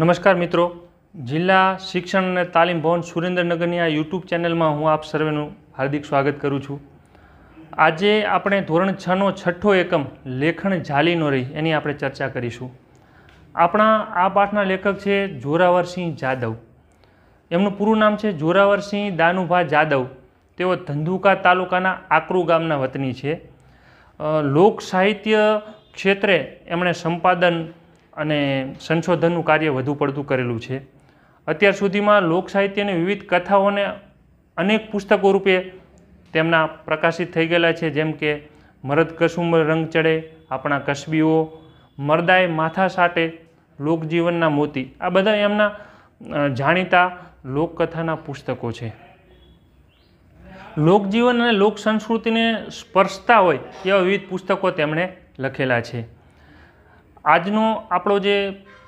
નમસ્કાર મિત્રો જિલ્લા શિક્ષણ અને તાલીમ ભવન સુરેન્દ્રનગરની આ યુટ્યુબ ચેનલમાં હું આપ સર્વેનું હાર્દિક સ્વાગત કરું છું આજે આપણે ધોરણ છનો છઠ્ઠો એકમ લેખણ જાલીનો રહી એની આપણે ચર્ચા કરીશું આપણા આ પાઠના લેખક છે જોરાવરસિંહ જાદવ એમનું પૂરું નામ છે જોરાવરસિંહ દાનુભા જાદવ તેઓ ધંધુકા તાલુકાના આકરુ ગામના વતની છે લોક સાહિત્ય ક્ષેત્રે એમણે સંપાદન અને સંશોધનનું કાર્ય વધુ પડતું કરેલું છે અત્યાર સુધીમાં લોકસાહિત્યની વિવિધ કથાઓને અનેક પુસ્તકો રૂપે તેમના પ્રકાશિત થઈ ગયેલા છે જેમ કે મરદ કસુમ રંગ ચડે આપણા કસબીઓ મરદાએ માથા સાટે લોકજીવનના મોતી આ બધા એમના જાણીતા લોકકથાના પુસ્તકો છે લોકજીવન અને લોક સંસ્કૃતિને સ્પર્શતા હોય એવા વિવિધ પુસ્તકો તેમણે લખેલા છે આજનો આપણો જે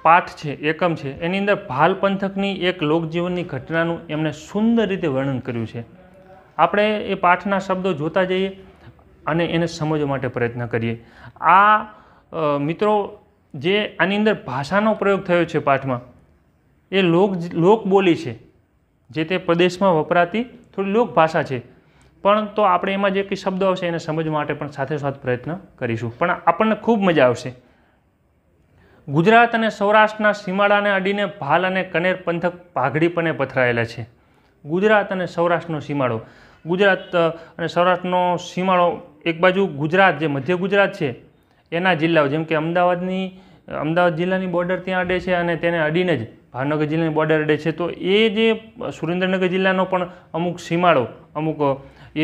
પાઠ છે એકમ છે એની અંદર ભાલ પંથકની એક લોકજીવનની ઘટનાનું એમણે સુંદર રીતે વર્ણન કર્યું છે આપણે એ પાઠના શબ્દો જોતા જઈએ અને એને સમજવા માટે પ્રયત્ન કરીએ આ મિત્રો જે આની અંદર ભાષાનો પ્રયોગ થયો છે પાઠમાં એ લોક લોકબોલી છે જે તે પ્રદેશમાં વપરાતી થોડી લોકભાષા છે પણ તો આપણે એમાં જે કંઈ શબ્દો આવશે એને સમજવા માટે પણ સાથે સાથે પ્રયત્ન કરીશું પણ આપણને ખૂબ મજા આવશે ગુજરાત અને સૌરાષ્ટ્રના સીમાડાને અડીને ભાલ અને કનેર પંથક પાઘડીપણે પથરાયેલા છે ગુજરાત અને સૌરાષ્ટ્રનો સીમાડો ગુજરાત અને સૌરાષ્ટ્રનો સીમાડો એક બાજુ ગુજરાત જે મધ્ય ગુજરાત છે એના જિલ્લાઓ જેમ કે અમદાવાદની અમદાવાદ જિલ્લાની બોર્ડર ત્યાં અડે છે અને તેને અડીને જ ભાવનગર જિલ્લાની બોર્ડર અડે છે તો એ જે સુરેન્દ્રનગર જિલ્લાનો પણ અમુક સીમાડો અમુક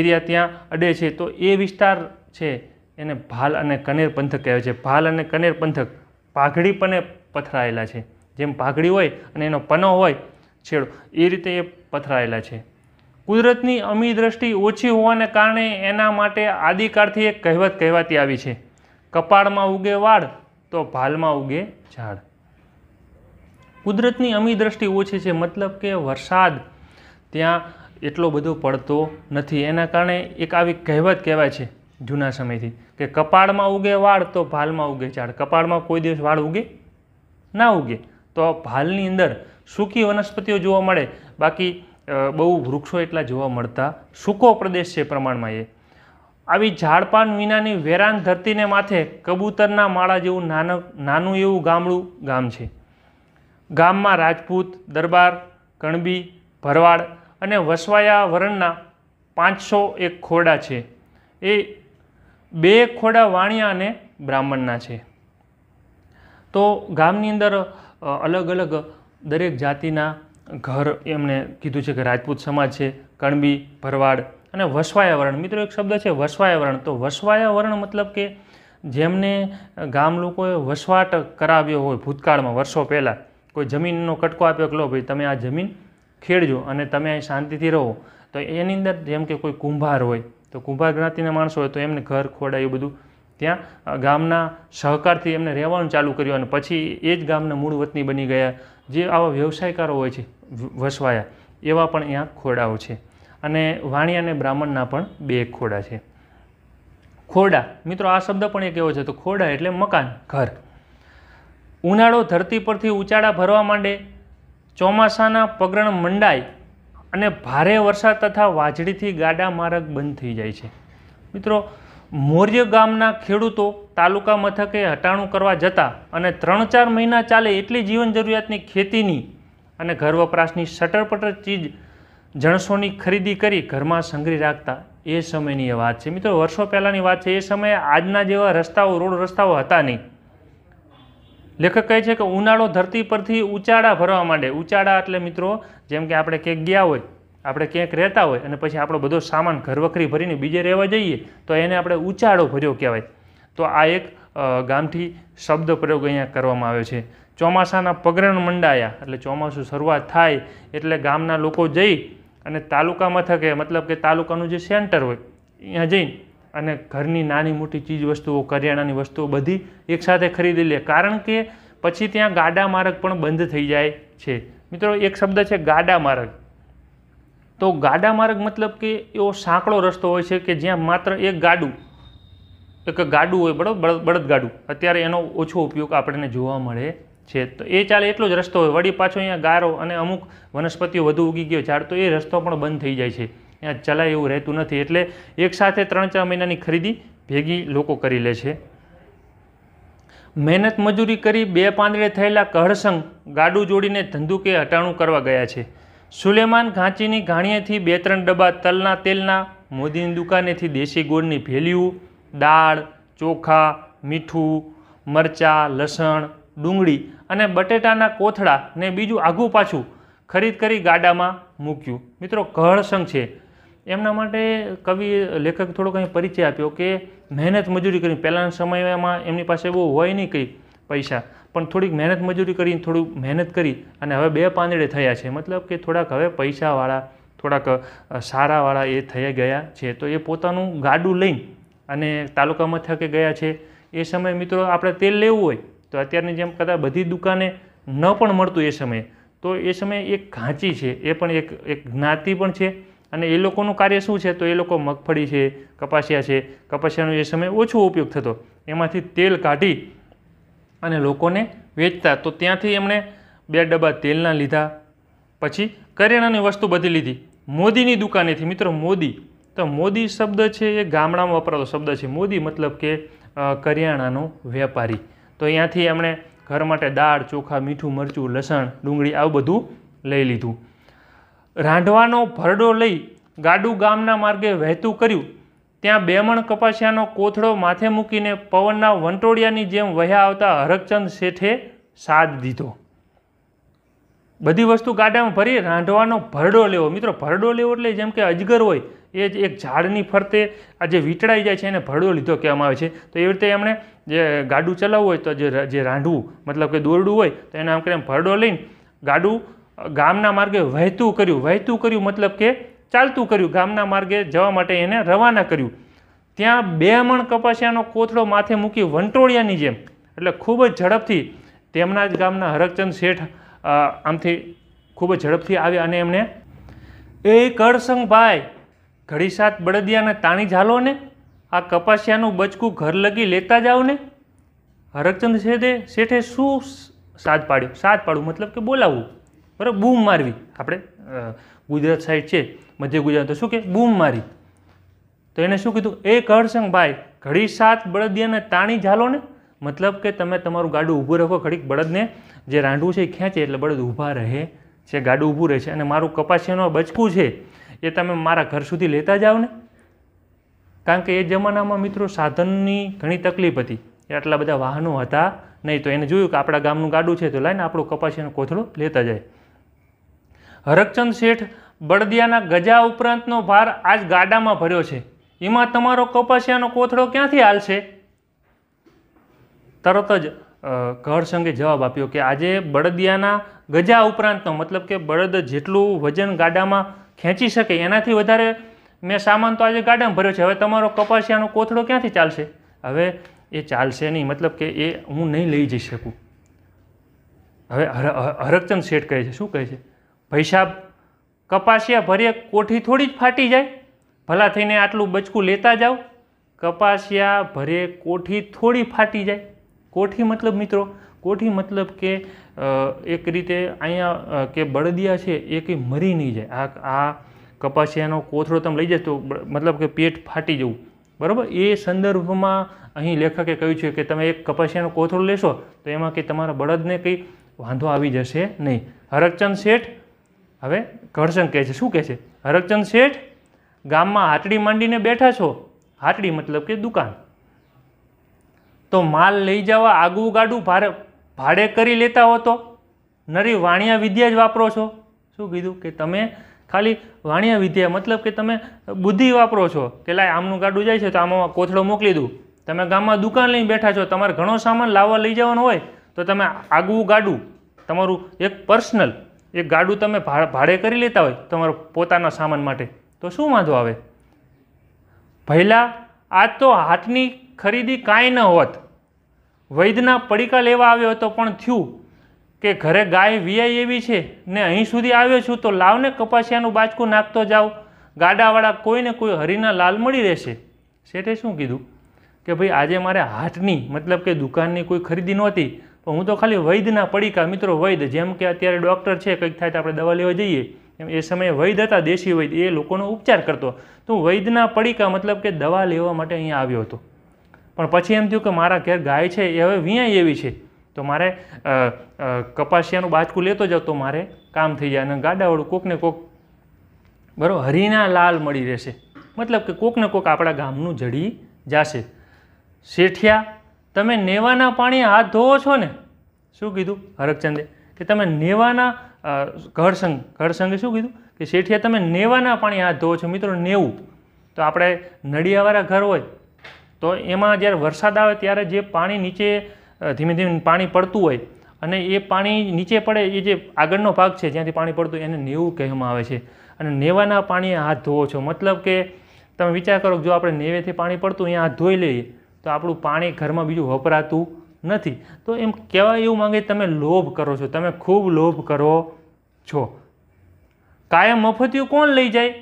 એરિયા ત્યાં અડે છે તો એ વિસ્તાર છે એને ભાલ અને કનેર પંથક કહેવાય છે ભાલ અને કનેર પંથક પાઘડી પણ પથરાયેલા છે જેમ પાઘડી હોય અને એનો પનો હોય છેડો એ રીતે એ પથરાયેલા છે કુદરતની અમી દ્રષ્ટિ ઓછી હોવાને કારણે એના માટે આદિકાળથી એક કહેવત કહેવાતી આવી છે કપાળમાં ઉગે વાળ તો ભાલમાં ઉગે ઝાડ કુદરતની અમી દ્રષ્ટિ ઓછી છે મતલબ કે વરસાદ ત્યાં એટલો બધો પડતો નથી એના કારણે એક આવી કહેવત કહેવાય છે જૂના સમયથી કે કપાળમાં ઉગે વાળ તો ભાલમાં ઉગે ઝાડ કપાળમાં કોઈ દિવસ વાળ ઉગે ના ઉગે તો ભાલની અંદર સૂકી વનસ્પતિઓ જોવા મળે બાકી બહુ વૃક્ષો એટલા જોવા મળતા સૂકો પ્રદેશ છે પ્રમાણમાં એ આવી ઝાડપાન વિનાની વેરાન ધરતીને માથે કબૂતરના માળા જેવું નાનું નાનું એવું ગામડું ગામ છે ગામમાં રાજપૂત દરબાર કણબી ભરવાડ અને વસવાયા વરણના પાંચસો એક ખોરડા છે એ બે ખોડા વાણિયા અને બ્રાહ્મણના છે તો ગામની અંદર અલગ અલગ દરેક જાતિના ઘર એમણે કીધું છે કે રાજપૂત સમાજ છે કણબી ભરવાડ અને વસવાયાવરણ મિત્રો એક શબ્દ છે વસવાયાવરણ તો વસવાયાવરણ મતલબ કે જેમને ગામ લોકોએ વસવાટ કરાવ્યો હોય ભૂતકાળમાં વર્ષો પહેલાં કોઈ જમીનનો કટકો આપ્યો કે લો ભાઈ તમે આ જમીન ખેડજો અને તમે અહીં શાંતિથી રહો તો એની અંદર જેમ કે કોઈ કુંભાર હોય તો કુંભાર જ્ઞાતિના માણસો હોય તો એમને ઘર ખોડા એ બધું ત્યાં ગામના સહકારથી એમને રહેવાનું ચાલુ કર્યું અને પછી એ જ ગામના મૂળ વતની બની ગયા જે આવા વ્યવસાયકારો હોય છે વસવાયા એવા પણ અહીંયા ખોડાઓ છે અને વાણી અને બ્રાહ્મણના પણ બે ખોડા છે ખોડા મિત્રો આ શબ્દ પણ એ એવો છે તો ખોડા એટલે મકાન ઘર ઉનાળો ધરતી પરથી ઉચાળા ભરવા માંડે ચોમાસાના પગરણ મંડાય અને ભારે વરસાદ તથા વાજળીથી ગાડા માર્ગ બંધ થઈ જાય છે મિત્રો મોર્ય ગામના ખેડૂતો તાલુકા મથકે હટાણું કરવા જતા અને ત્રણ ચાર મહિના ચાલે એટલી જીવન જરૂરિયાતની ખેતીની અને ઘર વપરાશની સટરપટર ચીજ જણસોની ખરીદી કરી ઘરમાં સંગ્રહી રાખતા એ સમયની વાત છે મિત્રો વર્ષો પહેલાંની વાત છે એ સમયે આજના જેવા રસ્તાઓ રોડ રસ્તાઓ હતા નહીં લેખક કહે છે કે ઉનાળો ધરતી પરથી ઉચાળા ભરવા માંડે ઉચાળા એટલે મિત્રો જેમ કે આપણે ક્યાંક ગયા હોય આપણે ક્યાંક રહેતા હોય અને પછી આપણો બધો સામાન ઘરવખરી ભરીને બીજે રહેવા જઈએ તો એને આપણે ઉચાળો ભર્યો કહેવાય તો આ એક ગામથી શબ્દ પ્રયોગ અહીંયા કરવામાં આવ્યો છે ચોમાસાના પગરણ મંડાયા એટલે ચોમાસું શરૂઆત થાય એટલે ગામના લોકો જઈ અને તાલુકા મથકે મતલબ કે તાલુકાનું જે સેન્ટર હોય અહીંયા જઈને અને ઘરની નાની મોટી ચીજ વસ્તુઓ કરિયાણાની વસ્તુઓ બધી એકસાથે ખરીદી લે કારણ કે પછી ત્યાં ગાડા માર્ગ પણ બંધ થઈ જાય છે મિત્રો એક શબ્દ છે ગાડા માર્ગ તો ગાડા માર્ગ મતલબ કે એવો સાંકળો રસ્તો હોય છે કે જ્યાં માત્ર એક ગાડું એક ગાડું હોય બળદ ગાડું અત્યારે એનો ઓછો ઉપયોગ આપણને જોવા મળે છે તો એ ચાલે એટલો જ રસ્તો હોય વળી પાછો અહીંયા ગારો અને અમુક વનસ્પતિઓ વધુ ઉગી ગયો ઝાડ તો એ રસ્તો પણ બંધ થઈ જાય છે ચલાય એવું રહેતું નથી એટલે એકસાથે ત્રણ ચાર મહિનાની ખરીદી ભેગી લોકો કરી લે છે મહેનત મજૂરી કરી બે પાંદડે થયેલા કહળસંગ ગાડું જોડીને ધંધુકે હટાણું કરવા ગયા છે સુલેમાન ઘાંચીની ઘાણીએથી બે ત્રણ ડબ્બા તલના તેલના મોદીની દુકાનેથી દેશી ગોળની ભેલિયું દાળ ચોખા મીઠું મરચાં લસણ ડુંગળી અને બટેટાના કોથળા ને બીજું આઘું પાછું ખરીદ કરી ગાડામાં મૂક્યું મિત્રો કહળસંગ છે એમના માટે કવિ લેખક થોડોક અહીં પરિચય આપ્યો કે મહેનત મજૂરી કરી પહેલાંના સમયમાં એમની પાસે બહુ હોય નહીં કંઈ પૈસા પણ થોડીક મહેનત મજૂરી કરીને થોડુંક મહેનત કરી અને હવે બે પાંદડે થયા છે મતલબ કે થોડાક હવે પૈસાવાળા થોડાક સારાવાળા એ થઈ ગયા છે તો એ પોતાનું ગાડું લઈ અને તાલુકા મથકે ગયા છે એ સમયે મિત્રો આપણે તેલ લેવું હોય તો અત્યારની જેમ કદાચ બધી દુકાને ન પણ મળતું એ સમયે તો એ સમયે એક ઘાંચી છે એ પણ એક એક જ્ઞાતિ પણ છે અને એ લોકોનું કાર્ય શું છે તો એ લોકો મગફળી છે કપાસિયા છે કપાસિયાનો એ સમય ઓછો ઉપયોગ થતો એમાંથી તેલ કાઢી અને લોકોને વેચતા તો ત્યાંથી એમણે બે ડબ્બા તેલના લીધા પછી કરિયાણાની વસ્તુ બધી લીધી મોદીની દુકાનેથી મિત્રો મોદી તો મોદી શબ્દ છે એ ગામડામાં વપરાતો શબ્દ છે મોદી મતલબ કે કરિયાણાનો વેપારી તો અહીંયાથી એમણે ઘર માટે દાળ ચોખા મીઠું મરચું લસણ ડુંગળી આવું બધું લઈ લીધું રાંધવાનો ભરડો લઈ ગાડુ ગામના માર્ગે વહેતું કર્યું ત્યાં બેમણ કપાસિયાનો કોથળો માથે મૂકીને પવનના વંટોળિયાની જેમ વહ્યા આવતા હરકચંદ શેઠે સાદ દીધો બધી વસ્તુ ગાડામાં ભરી રાંધવાનો ભરડો લેવો મિત્રો ભરડો લેવો એટલે જેમ કે અજગર હોય એ જ એક ઝાડની ફરતે આ જે વીંટળાઈ જાય છે એને ભરડો લીધો કહેવામાં આવે છે તો એવી રીતે એમણે જે ગાડું ચલાવવું હોય તો જે રાંધવું મતલબ કે દોરડું હોય તો એને આમ કરીને ભરડો લઈને ગાડું ગામના માર્ગે વહેતું કર્યું વહેતું કર્યું મતલબ કે ચાલતું કર્યું ગામના માર્ગે જવા માટે એને રવાના કર્યું ત્યાં બે મણ કપાસિયાનો કોથળો માથે મૂકી વંટોળિયાની જેમ એટલે ખૂબ જ ઝડપથી તેમના જ ગામના હરકચંદ શેઠ આમથી ખૂબ જ ઝડપથી આવ્યા અને એમણે એ કરસંગભાઈ ઘડીસાત બળદિયાને તાણી ઝાલો ને આ કપાસિયાનું બચકું ઘર લગી લેતા જાઓ ને હરકચંદ શેઠે શેઠે શું સાદ પાડ્યું સાદ પાડ્યું મતલબ કે બોલાવવું બરાબર બૂમ મારવી આપણે ગુજરાત સાઈડ છે મધ્ય ગુજરાત તો શું કે બૂમ મારી તો એને શું કીધું એ કરસંગ ભાઈ ઘડી સાત બળદિયાને તાણી ઝાલો ને મતલબ કે તમે તમારું ગાડું ઊભું રાખો ઘડીક બળદને જે રાંડવું છે એ ખેંચે એટલે બળદ ઊભા રહે છે ગાડું ઊભું રહે છે અને મારું કપાસિયાનો બચકું છે એ તમે મારા ઘર સુધી લેતા જાઓ ને કારણ કે એ જમાનામાં મિત્રો સાધનની ઘણી તકલીફ હતી એ આટલા બધા વાહનો હતા નહીં તો એને જોયું કે આપણા ગામનું ગાડું છે તો લાઈને આપણો કપાસીનો કોથળો લેતા જાય હરકચંદ શેઠ બળદિયાના ગજા ઉપરાંતનો ભાર આજ ગાડામાં ભર્યો છે એમાં તમારો કપાસિયાનો કોથળો ક્યાંથી હાલશે તરત જ ઘરસંગે જવાબ આપ્યો કે આજે બળદિયાના ગજા ઉપરાંતનો મતલબ કે બળદ જેટલું વજન ગાડામાં ખેંચી શકે એનાથી વધારે મેં સામાન તો આજે ગાડામાં ભર્યો છે હવે તમારો કપાસિયાનો કોથળો ક્યાંથી ચાલશે હવે એ ચાલશે નહીં મતલબ કે એ હું નહીં લઈ જઈ શકું હવે હર હરકચંદ શેઠ કહે છે શું કહે છે ભૈસાબ કપાસિયા ભર્યા કોઠી થોડી જ ફાટી જાય ભલા થઈને આટલું બચકું લેતા જાઓ કપાસિયા ભરે કોઠી થોડી ફાટી જાય કોઠી મતલબ મિત્રો કોઠી મતલબ કે એક રીતે અહીંયા કે બળદિયા છે એ કંઈ મરી નહીં જાય આ આ કપાસિયાનો કોથળો તમે લઈ જાય તો મતલબ કે પેટ ફાટી જવું બરાબર એ સંદર્ભમાં અહીં લેખકે કહ્યું છે કે તમે એક કપાસિયાનો કોથળો લેશો તો એમાં કંઈ તમારા બળદને કંઈ વાંધો આવી જશે નહીં હરકચંદ શેઠ હવે ઘર્ષણ કહે છે શું કહે છે હરકચંદ શેઠ ગામમાં હાટડી માંડીને બેઠા છો હાટડી મતલબ કે દુકાન તો માલ લઈ જવા આગવું ગાડું ભારે ભાડે કરી લેતા હો તો નરી વાણિયા વિદ્યા જ વાપરો છો શું કીધું કે તમે ખાલી વાણિયા વિદ્યા મતલબ કે તમે બુદ્ધિ વાપરો છો કે લાય આમનું ગાડું જાય છે તો આમાં કોથળો મોકલી દઉં તમે ગામમાં દુકાન લઈને બેઠા છો તમારે ઘણો સામાન લાવવા લઈ જવાનો હોય તો તમે આગવું ગાડું તમારું એક પર્સનલ એ ગાડું તમે ભાડે કરી લેતા હોય તમારો પોતાના સામાન માટે તો શું વાંધો આવે ભૈલા આ તો હાથની ખરીદી કાંઈ ન હોત વૈદ્યના પડીકા લેવા આવ્યો હતો પણ થયું કે ઘરે ગાય વીઆઈ એવી છે ને અહીં સુધી આવ્યો છું તો લાવને કપાસિયાનું બાચકું નાખતો જાઓ ગાડાવાળા કોઈને કોઈ હરીના લાલ મળી રહેશે શેઠે શું કીધું કે ભાઈ આજે મારે હાથની મતલબ કે દુકાનની કોઈ ખરીદી નહોતી પણ હું તો ખાલી વૈદ્યના પડીકા મિત્રો વૈદ જેમ કે અત્યારે ડૉક્ટર છે કંઈક થાય તો આપણે દવા લેવા જઈએ એમ એ સમયે વૈદ્ય હતા દેશી વૈદ એ લોકોનો ઉપચાર કરતો તો વૈદના પડીકા મતલબ કે દવા લેવા માટે અહીંયા આવ્યો હતો પણ પછી એમ થયું કે મારા ઘેર ગાય છે એ હવે વ્યાય એવી છે તો મારે કપાસિયાનું બાચકું લેતો જાઉં તો મારે કામ થઈ જાય અને ગાડાવાળું કોકને કોક બરાબર હરિના લાલ મળી રહેશે મતલબ કે કોકને કોક આપણા ગામનું જડી જશે શેઠિયા તમે નેવાના પાણી હાથ ધોવો છો ને શું કીધું હરકચંદે કે તમે નેવાના ઘરસંગ ઘરસંગે શું કીધું કે શેઠિયા તમે નેવાના પાણી હાથ ધોવો છો મિત્રો નેવું તો આપણે નડિયાવાળા ઘર હોય તો એમાં જ્યારે વરસાદ આવે ત્યારે જે પાણી નીચે ધીમે ધીમે પાણી પડતું હોય અને એ પાણી નીચે પડે એ જે આગળનો ભાગ છે જ્યાંથી પાણી પડતું એને નેવું કહેવામાં આવે છે અને નેવાના પાણી હાથ ધોવો છો મતલબ કે તમે વિચાર કરો જો આપણે નેવેથી પાણી પડતું અહીંયા હાથ ધોઈ લઈએ તો આપણું પાણી ઘરમાં બીજું વપરાતું નથી તો એમ કહેવા એવું માંગે તમે લોભ કરો છો તમે ખૂબ લોભ કરો છો કાયમ મફતિયું કોણ લઈ જાય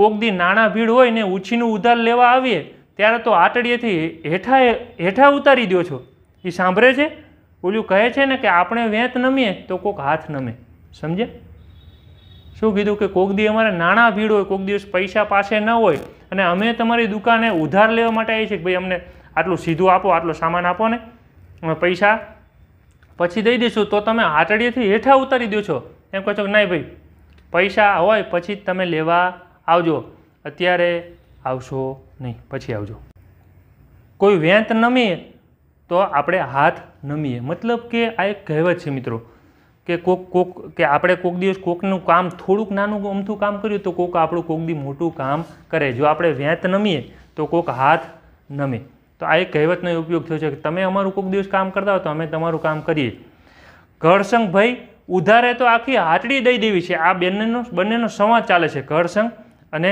કોક દી નાણાં ભીડ હોય ને ઉછીનું ઉધાર લેવા આવીએ ત્યારે તો આટડીએથી હેઠા હેઠા ઉતારી દો છો એ સાંભળે છે ઓલું કહે છે ને કે આપણે વેંત નમીએ તો કોક હાથ નમે સમજે શું કીધું કે કોક દી અમારે નાણાં ભીડ હોય કોક દિવસ પૈસા પાસે ન હોય અને અમે તમારી દુકાને ઉધાર લેવા માટે આવીએ છીએ કે ભાઈ અમને આટલું સીધું આપો આટલો સામાન આપો ને પૈસા પછી દઈ દઈશું તો તમે હાટડીએથી હેઠા ઉતારી દો છો એમ કહો છો નહીં ભાઈ પૈસા હોય પછી તમે લેવા આવજો અત્યારે આવશો નહીં પછી આવજો કોઈ વેંત નમીએ તો આપણે હાથ નમીએ મતલબ કે આ એક કહેવત છે મિત્રો કે કોક કોક કે આપણે કોક દિવસ કોકનું કામ થોડુંક નાનું અમથું કામ કર્યું તો કોક આપણું કોક દી મોટું કામ કરે જો આપણે વેંત નમીએ તો કોક હાથ નમે તો આ એક કહેવતનો ઉપયોગ થયો છે કે તમે અમારું કોઈક દિવસ કામ કરતા હો તો અમે તમારું કામ કરીએ ભાઈ ઉધારે તો આખી હાટડી દઈ દેવી છે આ બંનેનો બંનેનો સંવાદ ચાલે છે ઘરસંઘ અને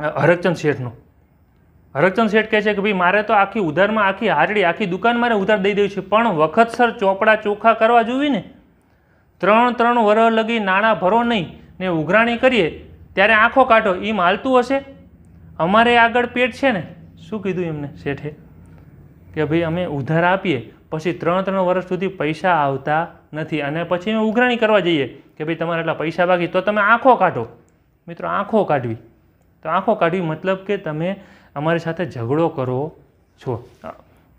હરકચંદ શેઠનો હરકચંદ શેઠ કહે છે કે ભાઈ મારે તો આખી ઉધારમાં આખી હાટડી આખી દુકાન મારે ઉધાર દઈ દેવી છે પણ વખતસર ચોપડા ચોખ્ખા કરવા જોઈએ ને ત્રણ ત્રણ વરહ લગી નાણાં ભરો નહીં ને ઉઘરાણી કરીએ ત્યારે આંખો કાઢો એ માલતું હશે અમારે આગળ પેટ છે ને શું કીધું એમને શેઠે કે ભાઈ અમે ઉધાર આપીએ પછી ત્રણ ત્રણ વર્ષ સુધી પૈસા આવતા નથી અને પછી અમે ઉઘરાણી કરવા જઈએ કે ભાઈ તમારે એટલા પૈસા બાકી તો તમે આંખો કાઢો મિત્રો આંખો કાઢવી તો આંખો કાઢવી મતલબ કે તમે અમારી સાથે ઝઘડો કરો છો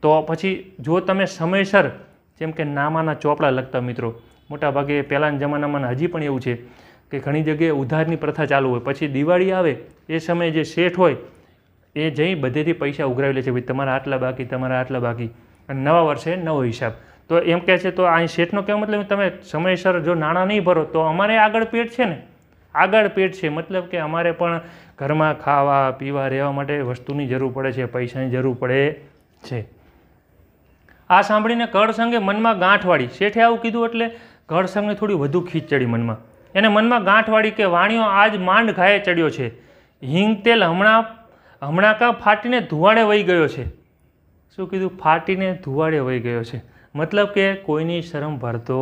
તો પછી જો તમે સમયસર જેમ કે નામાના ચોપડા લખતા મિત્રો મોટાભાગે પહેલાંના જમાનામાં હજી પણ એવું છે કે ઘણી જગ્યાએ ઉધારની પ્રથા ચાલુ હોય પછી દિવાળી આવે એ સમયે જે શેઠ હોય એ જઈ બધેથી પૈસા ઉઘરાવી લે છે ભાઈ તમારા આટલા બાકી તમારા આટલા બાકી અને નવા વર્ષે નવો હિસાબ તો એમ કહે છે તો અહીં શેઠનો કેવો મતલબ તમે સમયસર જો નાણાં નહીં ભરો તો અમારે આગળ પેટ છે ને આગળ પેટ છે મતલબ કે અમારે પણ ઘરમાં ખાવા પીવા રહેવા માટે વસ્તુની જરૂર પડે છે પૈસાની જરૂર પડે છે આ સાંભળીને સંઘે મનમાં ગાંઠવાળી શેઠે આવું કીધું એટલે સંઘને થોડી વધુ ખીચ ચડી મનમાં એને મનમાં ગાંઠવાળી કે વાણીઓ આજ માંડ ઘાયે ચડ્યો છે હિંગ તેલ હમણાં હમણાં કાં ફાટીને ધુવાડે વહી ગયો છે શું કીધું ફાટીને ધુવાડે વહી ગયો છે મતલબ કે કોઈની શરમ ભરતો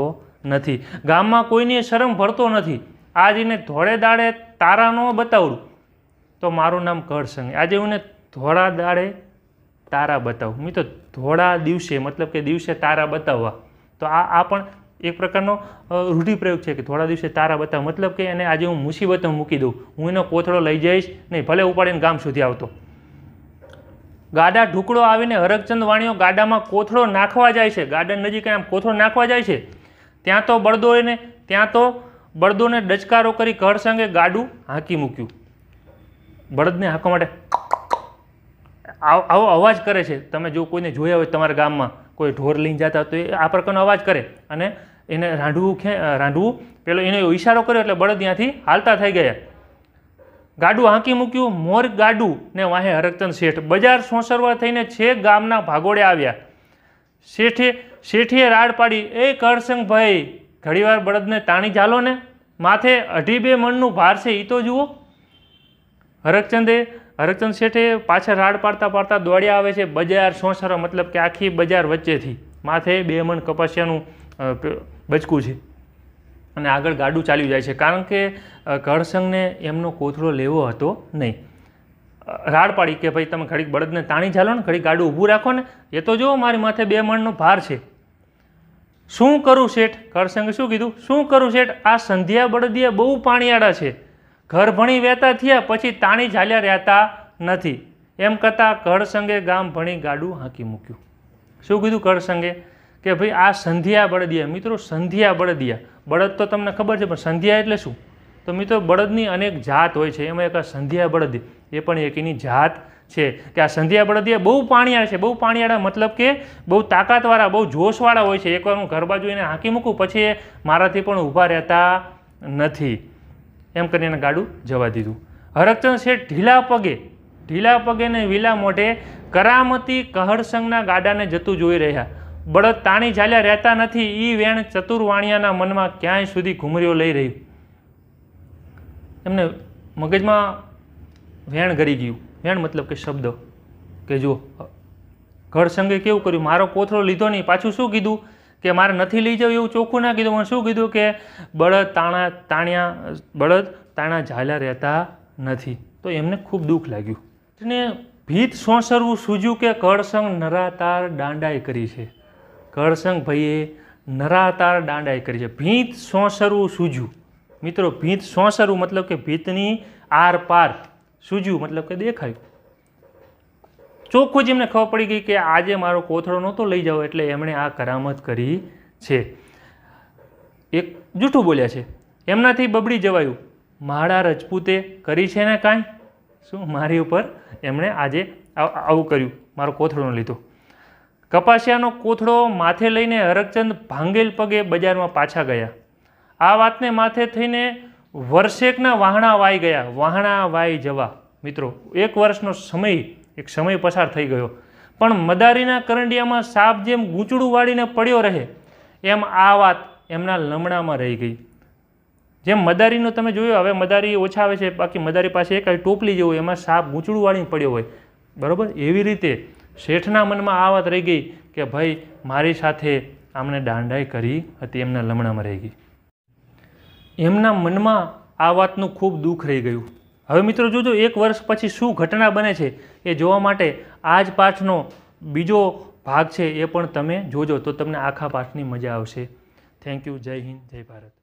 નથી ગામમાં કોઈની શરમ ભરતો નથી આજ ધોળે દાડે તારા ન બતાવું તો મારું નામ કરસંગ આજે હું ધોળા દાડે તારા બતાવું મિત્રો ધોળા દિવસે મતલબ કે દિવસે તારા બતાવવા તો આ આ પણ એક પ્રકારનો રૂઢિપ્રયોગ છે કે થોડા દિવસે તારા બતાવ મતલબ કે એને આજે હું મુસીબતમાં મૂકી દઉં હું એનો કોથળો લઈ જઈશ નહીં ભલે ઉપાડીને ગામ સુધી આવતો ગાડા ઢુકડો આવીને હરકચંદ વાણીઓ ગાડામાં કોથળો નાખવા જાય છે ગાર્ડન નજીક આમ કોથળો નાખવા જાય છે ત્યાં તો બળદોને ત્યાં તો બળદોને ડચકારો કરી કહરસંગે ગાડું હાંકી મૂક્યું બળદને હાંકવા માટે આવો અવાજ કરે છે તમે જો કોઈને જોયા હોય તમારા ગામમાં કોઈ ઢોર લઈને જતા તો એ આ પ્રકારનો અવાજ કરે અને એને રાંડવું ખે રાંડવું પેલો એનો ઈશારો કર્યો એટલે બળદ ત્યાંથી હાલતા થઈ ગયા ગાડું હાંકી મૂક્યું મોર ગાડું ને વાહે હરકચંદ શેઠ બજાર સોંસરવા થઈને છેક ગામના ભાગોળે આવ્યા શેઠે શેઠીએ રાડ પાડી એ કરસંગ ભાઈ ઘડીવાર બળદને તાણી ચાલો ને માથે અઢી બે મણનું ભાર છે એ તો જુઓ હરકચંદે હરકચંદ શેઠે પાછળ રાડ પાડતા પાડતા દોડ્યા આવે છે બજાર સોંસરો મતલબ કે આખી બજાર વચ્ચેથી માથે બે મણ કપાસિયાનું બચકું છે અને આગળ ગાડું ચાલ્યું જાય છે કારણ કે ઘરસંગને એમનો કોથળો લેવો હતો નહીં રાડ પાડી કે ભાઈ તમે ઘડીક બળદને તાણી ચાલો ને ઘડીક ગાડું ઊભું રાખો ને એ તો જુઓ મારી માથે બે મણનો ભાર છે શું કરું શેઠ ઘરસંગે શું કીધું શું કરું શેઠ આ સંધ્યા બળદીએ બહુ પાણીયાળા છે ઘર ભણી વહેતા થયા પછી તાણી ઝાલ્યા રહેતા નથી એમ કરતાં ઘરસંગે ગામ ભણી ગાડું હાંકી મૂક્યું શું કીધું ઘરસંગે કે ભાઈ આ સંધ્યા બળદિયા મિત્રો સંધ્યા બળદિયા બળદ તો તમને ખબર છે પણ સંધ્યા એટલે શું તો મિત્રો બળદની અનેક જાત હોય છે એમાં એક આ સંધ્યા બળદ એ પણ એક એની જાત છે કે આ સંધ્યા બળદિયા બહુ પાણીયાળા છે બહુ પાણીયાળા મતલબ કે બહુ તાકાતવાળા બહુ જોશવાળા હોય છે એકવાર હું ઘર બાજુ એને હાંકી મૂકું પછી મારાથી પણ ઊભા રહેતા નથી એમ કરીને ગાડું જવા દીધું હરકચંદ શેઠ ઢીલા પગે ઢીલા પગે ને વિલા મોઢે કરામતી કહરસંગના ગાડાને જતું જોઈ રહ્યા બળદ તાણી ઝાલ્યા રહેતા નથી એ વેણ ચતુર્વાણિયાના મનમાં ક્યાંય સુધી ઘૂમરીઓ લઈ રહ્યું એમને મગજમાં વેણ ગરી ગયું વેણ મતલબ કે શબ્દ કે જુઓ ઘર સંગે કેવું કર્યું મારો કોથળો લીધો નહીં પાછું શું કીધું કે મારે નથી લઈ જવું એવું ચોખ્ખું ના કીધું પણ શું કીધું કે બળદ તાણા તાણ્યા બળદ તાણા ઝાલ્યા રહેતા નથી તો એમને ખૂબ દુઃખ લાગ્યું ને ભીત સોંસરવું સૂજ્યું કે કળસંગ નરાતાર દાંડાઈ કરી છે ઘરસંગભાઈએ નરાતાર દાંડાઈ કરી છે ભીંત સોંસરું સૂજ્યું મિત્રો ભીંત સોંસરું મતલબ કે ભીતની આર પાર સૂજ્યું મતલબ કે દેખાયું ચોખ્ખું જ એમને ખબર પડી ગઈ કે આજે મારો કોથળો નહોતો લઈ જાઓ એટલે એમણે આ કરામત કરી છે એક જૂઠું બોલ્યા છે એમનાથી બબડી જવાયું માળા રજપૂતે કરી છે ને કાંઈ શું મારી ઉપર એમણે આજે આવું કર્યું મારો કોથળો લીધો કપાસિયાનો કોથળો માથે લઈને હરકચંદ ભાંગેલ પગે બજારમાં પાછા ગયા આ વાતને માથે થઈને વર્ષેકના વાહણા વાઈ ગયા વાહણા વાઈ જવા મિત્રો એક વર્ષનો સમય એક સમય પસાર થઈ ગયો પણ મદારીના કરંડિયામાં સાપ જેમ ગૂંચડું વાળીને પડ્યો રહે એમ આ વાત એમના લમણામાં રહી ગઈ જેમ મદારીનો તમે જોયો હવે મદારી ઓછા આવે છે બાકી મદારી પાસે એક ટોપલી જેવું એમાં સાપ ગૂંચડું વાળીને પડ્યો હોય બરાબર એવી રીતે શેઠના મનમાં આ વાત રહી ગઈ કે ભાઈ મારી સાથે આમણે દાંડાઈ કરી હતી એમના લમણામાં રહી ગઈ એમના મનમાં આ વાતનું ખૂબ દુઃખ રહી ગયું હવે મિત્રો જોજો એક વર્ષ પછી શું ઘટના બને છે એ જોવા માટે આ જ પાઠનો બીજો ભાગ છે એ પણ તમે જોજો તો તમને આખા પાઠની મજા આવશે થેન્ક યુ જય હિન્દ જય ભારત